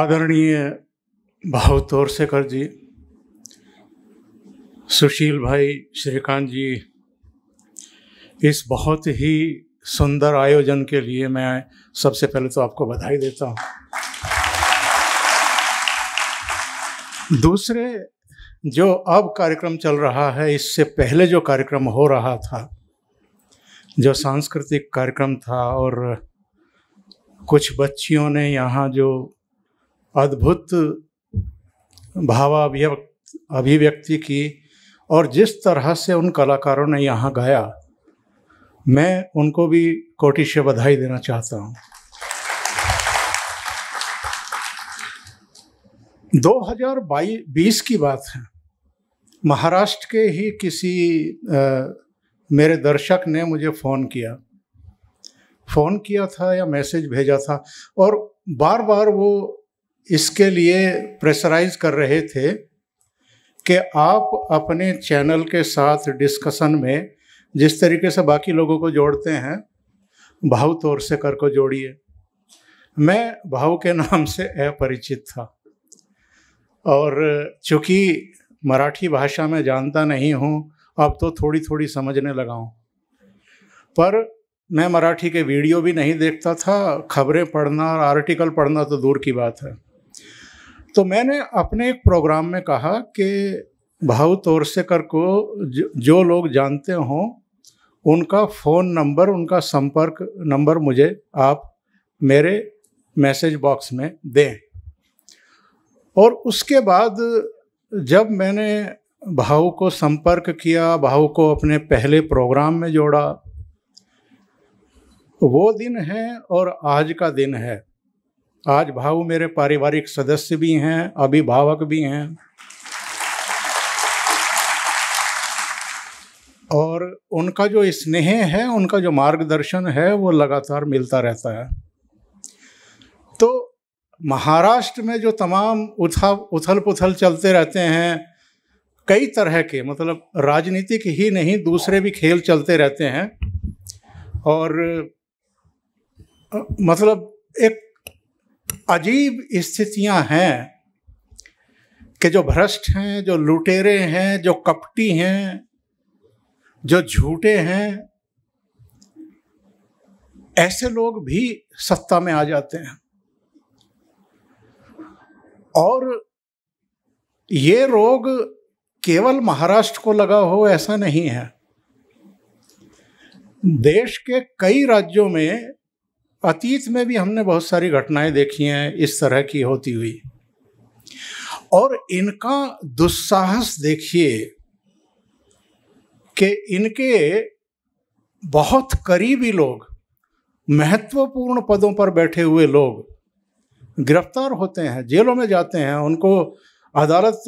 आदरणीय भावतौर कर जी सुशील भाई श्रीकांत जी इस बहुत ही सुंदर आयोजन के लिए मैं सबसे पहले तो आपको बधाई देता हूँ दूसरे जो अब कार्यक्रम चल रहा है इससे पहले जो कार्यक्रम हो रहा था जो सांस्कृतिक कार्यक्रम था और कुछ बच्चियों ने यहाँ जो अद्भुत भावाभिव्यक्त अभिव्यक्ति की और जिस तरह से उन कलाकारों ने यहाँ गाया मैं उनको भी कोटिश्य बधाई देना चाहता हूँ 2022 की बात है महाराष्ट्र के ही किसी आ, मेरे दर्शक ने मुझे फ़ोन किया फ़ोन किया था या मैसेज भेजा था और बार बार वो इसके लिए प्रेशराइज कर रहे थे कि आप अपने चैनल के साथ डिस्कशन में जिस तरीके से बाकी लोगों को जोड़ते हैं भाव तौर से कर को जोड़िए मैं भाव के नाम से अपरिचित था और चूँकि मराठी भाषा में जानता नहीं हूँ अब तो थोड़ी थोड़ी समझने लगा हूँ पर मैं मराठी के वीडियो भी नहीं देखता था खबरें पढ़ना और आर्टिकल पढ़ना तो दूर की बात है तो मैंने अपने एक प्रोग्राम में कहा कि भाऊ तोरसेकर को जो लोग जानते हों उनका फ़ोन नंबर उनका संपर्क नंबर मुझे आप मेरे मैसेज बॉक्स में दें और उसके बाद जब मैंने भाऊ को संपर्क किया भाऊ को अपने पहले प्रोग्राम में जोड़ा वो दिन है और आज का दिन है आज भाऊ मेरे पारिवारिक सदस्य भी हैं अभिभावक भी हैं और उनका जो स्नेह है उनका जो मार्गदर्शन है वो लगातार मिलता रहता है तो महाराष्ट्र में जो तमाम उथा उथल पुथल चलते रहते हैं कई तरह के मतलब राजनीतिक ही नहीं दूसरे भी खेल चलते रहते हैं और मतलब एक अजीब स्थितियां हैं कि जो भ्रष्ट हैं जो लुटेरे हैं जो कपटी हैं जो झूठे हैं ऐसे लोग भी सत्ता में आ जाते हैं और ये रोग केवल महाराष्ट्र को लगा हो ऐसा नहीं है देश के कई राज्यों में अतीत में भी हमने बहुत सारी घटनाएं देखी हैं इस तरह की होती हुई और इनका दुस्साहस देखिए कि इनके बहुत करीबी लोग महत्वपूर्ण पदों पर बैठे हुए लोग गिरफ्तार होते हैं जेलों में जाते हैं उनको अदालत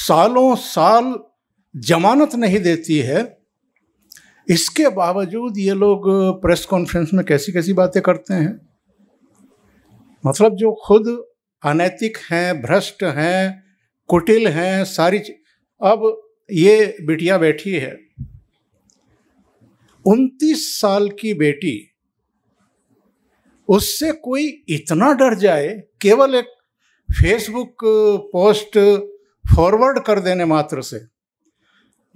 सालों साल जमानत नहीं देती है इसके बावजूद ये लोग प्रेस कॉन्फ्रेंस में कैसी कैसी बातें करते हैं मतलब जो खुद अनैतिक हैं भ्रष्ट हैं कुटिल हैं सारी अब ये बिटिया बैठी है उनतीस साल की बेटी उससे कोई इतना डर जाए केवल एक फेसबुक पोस्ट फॉरवर्ड कर देने मात्र से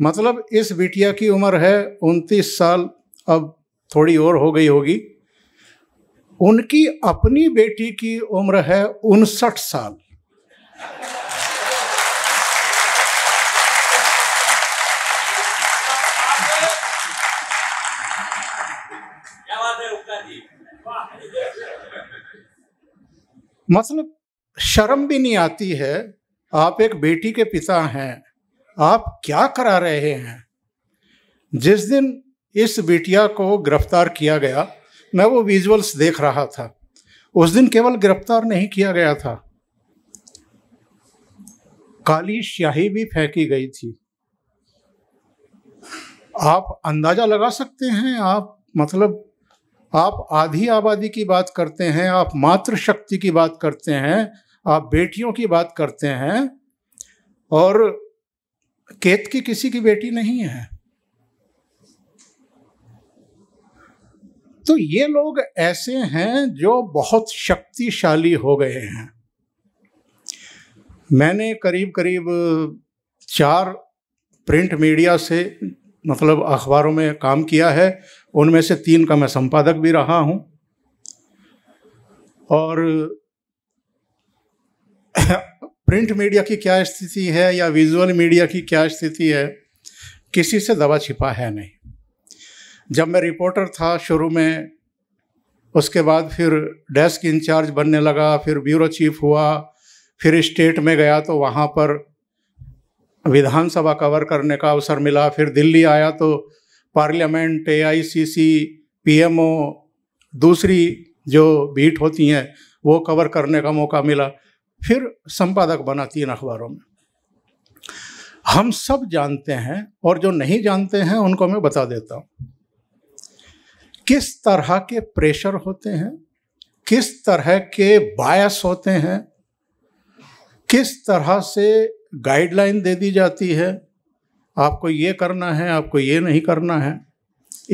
मतलब इस बिटिया की उम्र है उनतीस साल अब थोड़ी और हो गई होगी उनकी अपनी बेटी की उम्र है उनसठ साल मतलब शर्म भी नहीं आती है आप एक बेटी के पिता हैं आप क्या करा रहे हैं जिस दिन इस बेटिया को गिरफ्तार किया गया मैं वो विजुअल्स देख रहा था उस दिन केवल गिरफ्तार नहीं किया गया था काली स्याही भी फेंकी गई थी आप अंदाजा लगा सकते हैं आप मतलब आप आधी आबादी की बात करते हैं आप मातृशक्ति की बात करते हैं आप बेटियों की बात करते हैं और केत की किसी की बेटी नहीं है तो ये लोग ऐसे हैं जो बहुत शक्तिशाली हो गए हैं मैंने करीब करीब चार प्रिंट मीडिया से मतलब अखबारों में काम किया है उनमें से तीन का मैं संपादक भी रहा हूं और प्रिंट मीडिया की क्या स्थिति है या विजुअल मीडिया की क्या स्थिति है किसी से दवा छिपा है नहीं जब मैं रिपोर्टर था शुरू में उसके बाद फिर डेस्क इंचार्ज बनने लगा फिर ब्यूरो चीफ हुआ फिर स्टेट में गया तो वहाँ पर विधानसभा कवर करने का अवसर मिला फिर दिल्ली आया तो parliament A I C C P M O दूसरी जो बीट होती हैं वो कवर करने का मौका मिला फिर संपादक बना तीन अखबारों में हम सब जानते हैं और जो नहीं जानते हैं उनको मैं बता देता हूँ किस तरह के प्रेशर होते हैं किस तरह के बायस होते हैं किस तरह से गाइडलाइन दे दी जाती है आपको ये करना है आपको ये नहीं करना है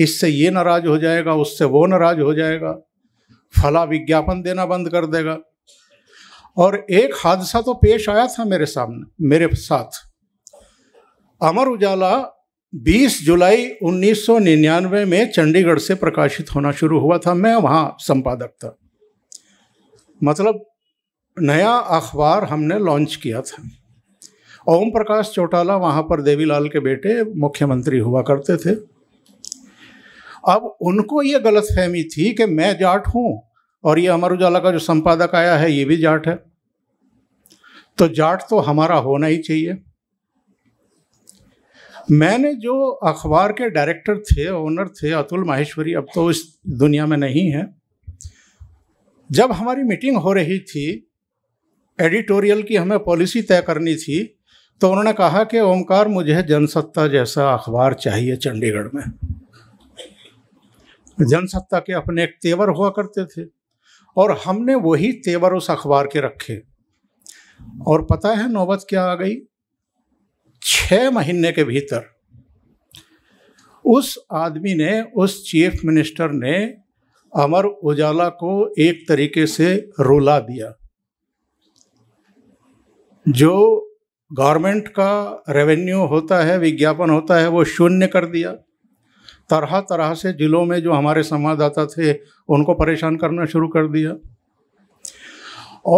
इससे ये नाराज हो जाएगा उससे वो नाराज हो जाएगा फला विज्ञापन देना बंद कर देगा और एक हादसा तो पेश आया था मेरे सामने मेरे साथ अमर उजाला 20 जुलाई 1999 में चंडीगढ़ से प्रकाशित होना शुरू हुआ था मैं वहाँ संपादक था मतलब नया अखबार हमने लॉन्च किया था ओम प्रकाश चौटाला वहाँ पर देवीलाल के बेटे मुख्यमंत्री हुआ करते थे अब उनको ये गलतफहमी थी कि मैं जाट हूँ और ये अमर उजाला का जो संपादक आया है ये भी जाट है तो जाट तो हमारा होना ही चाहिए मैंने जो अखबार के डायरेक्टर थे ओनर थे अतुल माहेश्वरी अब तो इस दुनिया में नहीं है जब हमारी मीटिंग हो रही थी एडिटोरियल की हमें पॉलिसी तय करनी थी तो उन्होंने कहा कि ओमकार मुझे जनसत्ता जैसा अखबार चाहिए चंडीगढ़ में जनसत्ता के अपने एक तेवर हुआ करते थे और हमने वही तेवर उस अखबार के रखे और पता है नौबत क्या आ गई छ महीने के भीतर उस आदमी ने उस चीफ मिनिस्टर ने अमर उजाला को एक तरीके से रुला दिया जो गवर्नमेंट का रेवेन्यू होता है विज्ञापन होता है वो शून्य कर दिया तरह तरह से ज़िलों में जो हमारे संवाददाता थे उनको परेशान करना शुरू कर दिया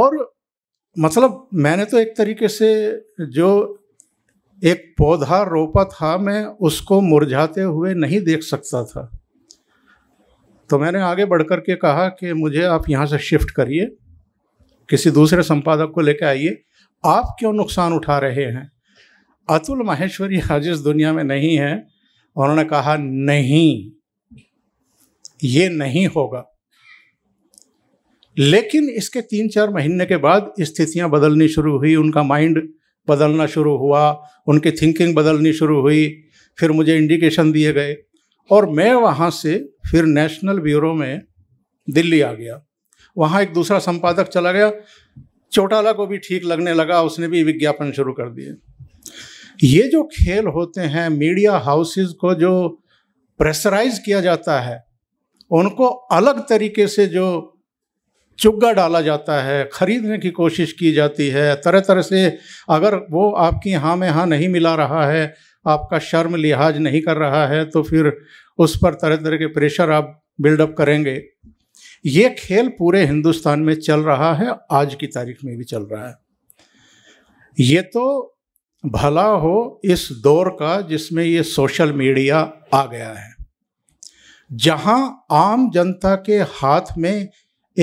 और मतलब मैंने तो एक तरीके से जो एक पौधा रोपा था मैं उसको मुरझाते हुए नहीं देख सकता था तो मैंने आगे बढ़ कर के कहा कि मुझे आप यहाँ से शिफ्ट करिए किसी दूसरे संपादक को लेकर आइए आप क्यों नुकसान उठा रहे हैं अतुल माहेश्वरी आज इस दुनिया में नहीं है उन्होंने कहा नहीं ये नहीं होगा लेकिन इसके तीन चार महीने के बाद स्थितियां बदलनी शुरू हुई उनका माइंड बदलना शुरू हुआ उनकी थिंकिंग बदलनी शुरू हुई फिर मुझे इंडिकेशन दिए गए और मैं वहाँ से फिर नेशनल ब्यूरो में दिल्ली आ गया वहाँ एक दूसरा संपादक चला गया चौटाला को भी ठीक लगने लगा उसने भी विज्ञापन शुरू कर दिए ये जो खेल होते हैं मीडिया हाउसेस को जो प्रेशराइज किया जाता है उनको अलग तरीके से जो चुग्गा डाला जाता है ख़रीदने की कोशिश की जाती है तरह तरह से अगर वो आपकी हाँ में हाँ नहीं मिला रहा है आपका शर्म लिहाज नहीं कर रहा है तो फिर उस पर तरह तरह के प्रेशर आप बिल्डअप करेंगे ये खेल पूरे हिंदुस्तान में चल रहा है आज की तारीख में भी चल रहा है ये तो भला हो इस दौर का जिसमें ये सोशल मीडिया आ गया है जहां आम जनता के हाथ में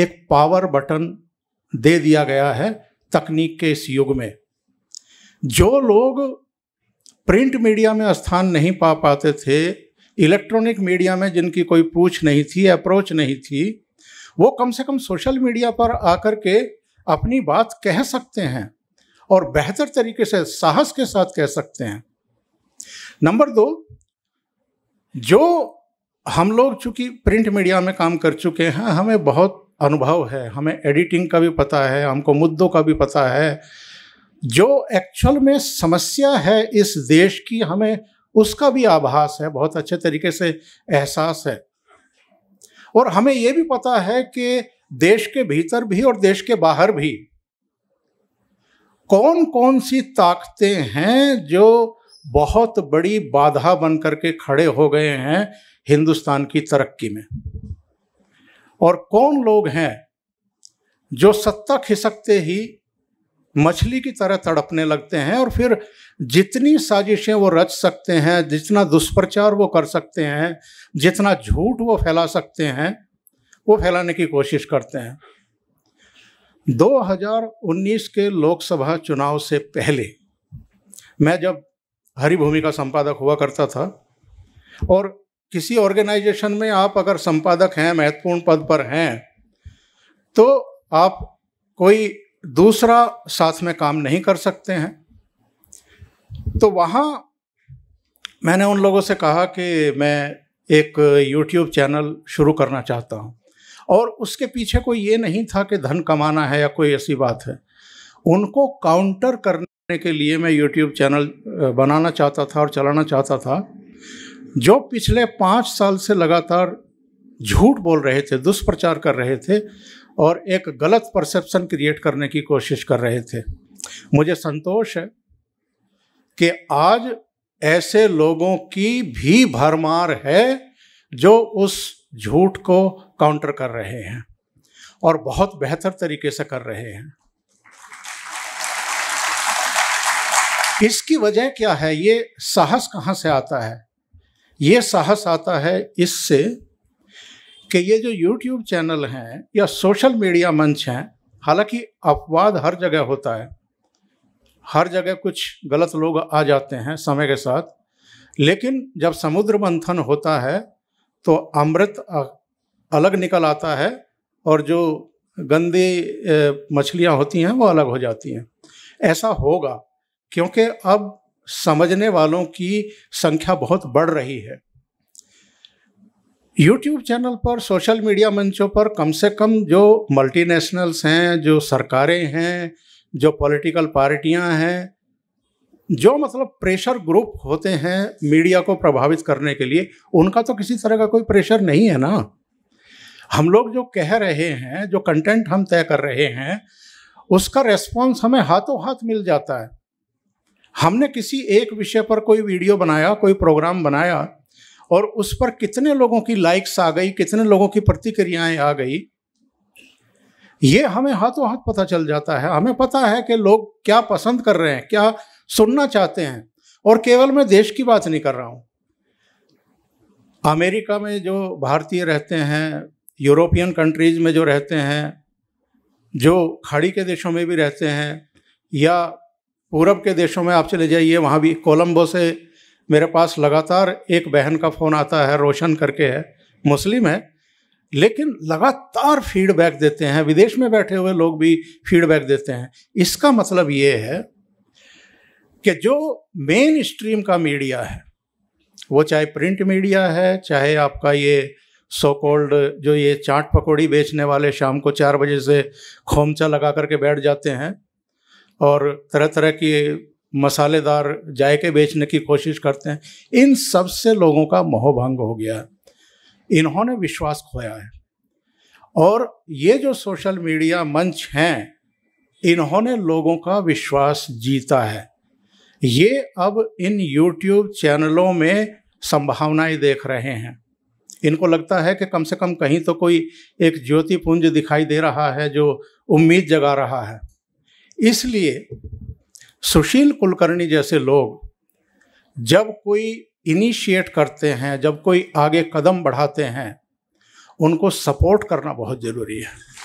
एक पावर बटन दे दिया गया है तकनीक के इस युग में जो लोग प्रिंट मीडिया में स्थान नहीं पा पाते थे इलेक्ट्रॉनिक मीडिया में जिनकी कोई पूछ नहीं थी अप्रोच नहीं थी वो कम से कम सोशल मीडिया पर आकर के अपनी बात कह सकते हैं और बेहतर तरीके से साहस के साथ कह सकते हैं नंबर दो जो हम लोग चूंकि प्रिंट मीडिया में काम कर चुके हैं हमें बहुत अनुभव है हमें एडिटिंग का भी पता है हमको मुद्दों का भी पता है जो एक्चुअल में समस्या है इस देश की हमें उसका भी आभास है बहुत अच्छे तरीके से एहसास है और हमें यह भी पता है कि देश के भीतर भी और देश के बाहर भी कौन कौन सी ताकतें हैं जो बहुत बड़ी बाधा बन करके खड़े हो गए हैं हिंदुस्तान की तरक्की में और कौन लोग हैं जो सत्ता खिसकते ही मछली की तरह तड़पने लगते हैं और फिर जितनी साजिशें वो रच सकते हैं जितना दुष्प्रचार वो कर सकते हैं जितना झूठ वो फैला सकते हैं वो फैलाने की कोशिश करते हैं 2019 के लोकसभा चुनाव से पहले मैं जब हरी भूमि का संपादक हुआ करता था और किसी ऑर्गेनाइजेशन में आप अगर संपादक हैं महत्वपूर्ण पद पर हैं तो आप कोई दूसरा साथ में काम नहीं कर सकते हैं तो वहाँ मैंने उन लोगों से कहा कि मैं एक YouTube चैनल शुरू करना चाहता हूँ और उसके पीछे कोई ये नहीं था कि धन कमाना है या कोई ऐसी बात है उनको काउंटर करने के लिए मैं यूट्यूब चैनल बनाना चाहता था और चलाना चाहता था जो पिछले पाँच साल से लगातार झूठ बोल रहे थे दुष्प्रचार कर रहे थे और एक गलत परसेप्शन क्रिएट करने की कोशिश कर रहे थे मुझे संतोष है कि आज ऐसे लोगों की भी भरमार है जो उस झूठ को काउंटर कर रहे हैं और बहुत बेहतर तरीके से कर रहे हैं इसकी वजह क्या है ये साहस कहाँ से आता है ये साहस आता है इससे कि ये जो यूट्यूब चैनल हैं या सोशल मीडिया मंच हैं हालांकि अपवाद हर जगह होता है हर जगह कुछ गलत लोग आ जाते हैं समय के साथ लेकिन जब समुद्र मंथन होता है तो अमृत अलग निकल आता है और जो गंदी मछलियाँ होती हैं वो अलग हो जाती हैं ऐसा होगा क्योंकि अब समझने वालों की संख्या बहुत बढ़ रही है यूट्यूब चैनल पर सोशल मीडिया मंचों पर कम से कम जो मल्टीनेशनल्स हैं जो सरकारें हैं जो पॉलिटिकल पार्टियां हैं जो मतलब प्रेशर ग्रुप होते हैं मीडिया को प्रभावित करने के लिए उनका तो किसी तरह का कोई प्रेशर नहीं है ना हम लोग जो कह रहे हैं जो कंटेंट हम तय कर रहे हैं उसका रेस्पॉन्स हमें हाथों हाथ मिल जाता है हमने किसी एक विषय पर कोई वीडियो बनाया कोई प्रोग्राम बनाया और उस पर कितने लोगों की लाइक्स आ गई कितने लोगों की प्रतिक्रियाएं आ गई ये हमें हाथों हाथ पता चल जाता है हमें पता है कि लोग क्या पसंद कर रहे हैं क्या सुनना चाहते हैं और केवल मैं देश की बात नहीं कर रहा हूँ अमेरिका में जो भारतीय रहते हैं यूरोपियन कंट्रीज़ में जो रहते हैं जो खाड़ी के देशों में भी रहते हैं या पूरब के देशों में आप चले जाइए वहाँ भी कोलंबो से मेरे पास लगातार एक बहन का फ़ोन आता है रोशन करके है मुस्लिम है लेकिन लगातार फीडबैक देते हैं विदेश में बैठे हुए लोग भी फीडबैक देते हैं इसका मतलब ये है कि जो मेन स्ट्रीम का मीडिया है वो चाहे प्रिंट मीडिया है चाहे आपका ये सो कोल्ड जो ये चाट पकौड़ी बेचने वाले शाम को चार बजे से खोमचा लगा करके बैठ जाते हैं और तरह तरह की मसालेदार जायके बेचने की कोशिश करते हैं इन सब से लोगों का मोहभंग हो गया है इन्होंने विश्वास खोया है और ये जो सोशल मीडिया मंच हैं इन्होंने लोगों का विश्वास जीता है ये अब इन यूट्यूब चैनलों में संभावनाएं देख रहे हैं इनको लगता है कि कम से कम कहीं तो कोई एक ज्योतिपुंज दिखाई दे रहा है जो उम्मीद जगा रहा है इसलिए सुशील कुलकर्णी जैसे लोग जब कोई इनिशिएट करते हैं जब कोई आगे कदम बढ़ाते हैं उनको सपोर्ट करना बहुत ज़रूरी है